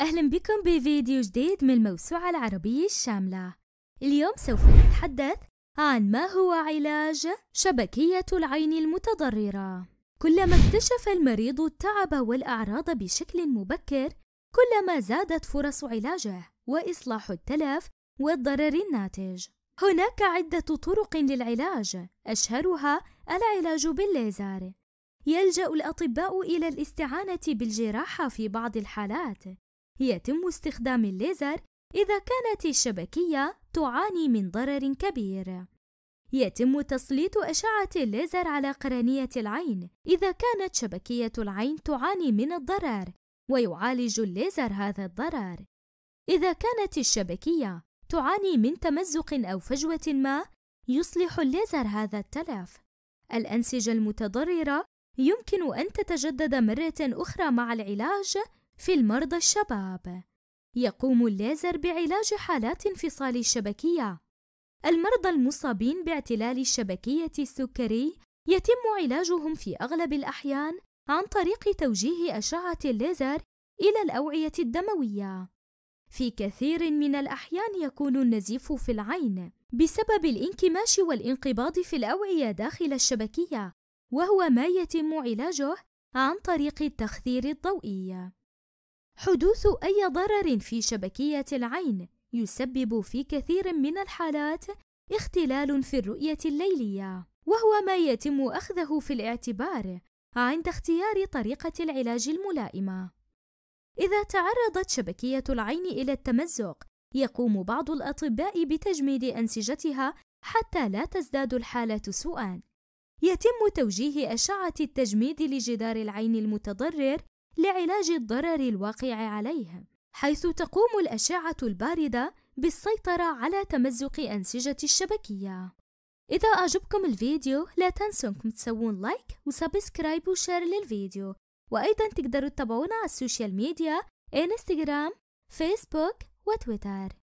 أهلا بكم بفيديو جديد من الموسوعة العربية الشاملة اليوم سوف نتحدث عن ما هو علاج شبكية العين المتضررة كلما اكتشف المريض التعب والأعراض بشكل مبكر كلما زادت فرص علاجه وإصلاح التلف والضرر الناتج هناك عدة طرق للعلاج أشهرها العلاج بالليزر يلجأ الأطباء إلى الاستعانة بالجراحة في بعض الحالات يتم استخدام الليزر إذا كانت الشبكية تعاني من ضرر كبير. يتم تسليط أشعة الليزر على قرنية العين إذا كانت شبكية العين تعاني من الضرر، ويعالج الليزر هذا الضرر. إذا كانت الشبكية تعاني من تمزق أو فجوة ما، يصلح الليزر هذا التلف. الأنسجة المتضررة يمكن أن تتجدد مرة أخرى مع العلاج في المرضى الشباب يقوم الليزر بعلاج حالات انفصال الشبكية المرضى المصابين باعتلال الشبكية السكري يتم علاجهم في أغلب الأحيان عن طريق توجيه أشعة الليزر إلى الأوعية الدموية في كثير من الأحيان يكون النزيف في العين بسبب الانكماش والانقباض في الأوعية داخل الشبكية وهو ما يتم علاجه عن طريق التخثير الضوئي حدوث أي ضرر في شبكية العين يسبب في كثير من الحالات اختلال في الرؤية الليلية، وهو ما يتم أخذه في الاعتبار عند اختيار طريقة العلاج الملائمة. إذا تعرضت شبكية العين إلى التمزق، يقوم بعض الأطباء بتجميد أنسجتها حتى لا تزداد الحالة سوءًا. يتم توجيه أشعة التجميد لجدار العين المتضرر لعلاج الضرر الواقع عليه حيث تقوم الأشعة الباردة بالسيطرة على تمزق أنسجة الشبكية إذا أعجبكم الفيديو لا تنسوا أنكم تسوون لايك وسبسكرايب وشير للفيديو وأيضا تقدروا تتابعونا على السوشيال ميديا إنستغرام فيسبوك وتويتر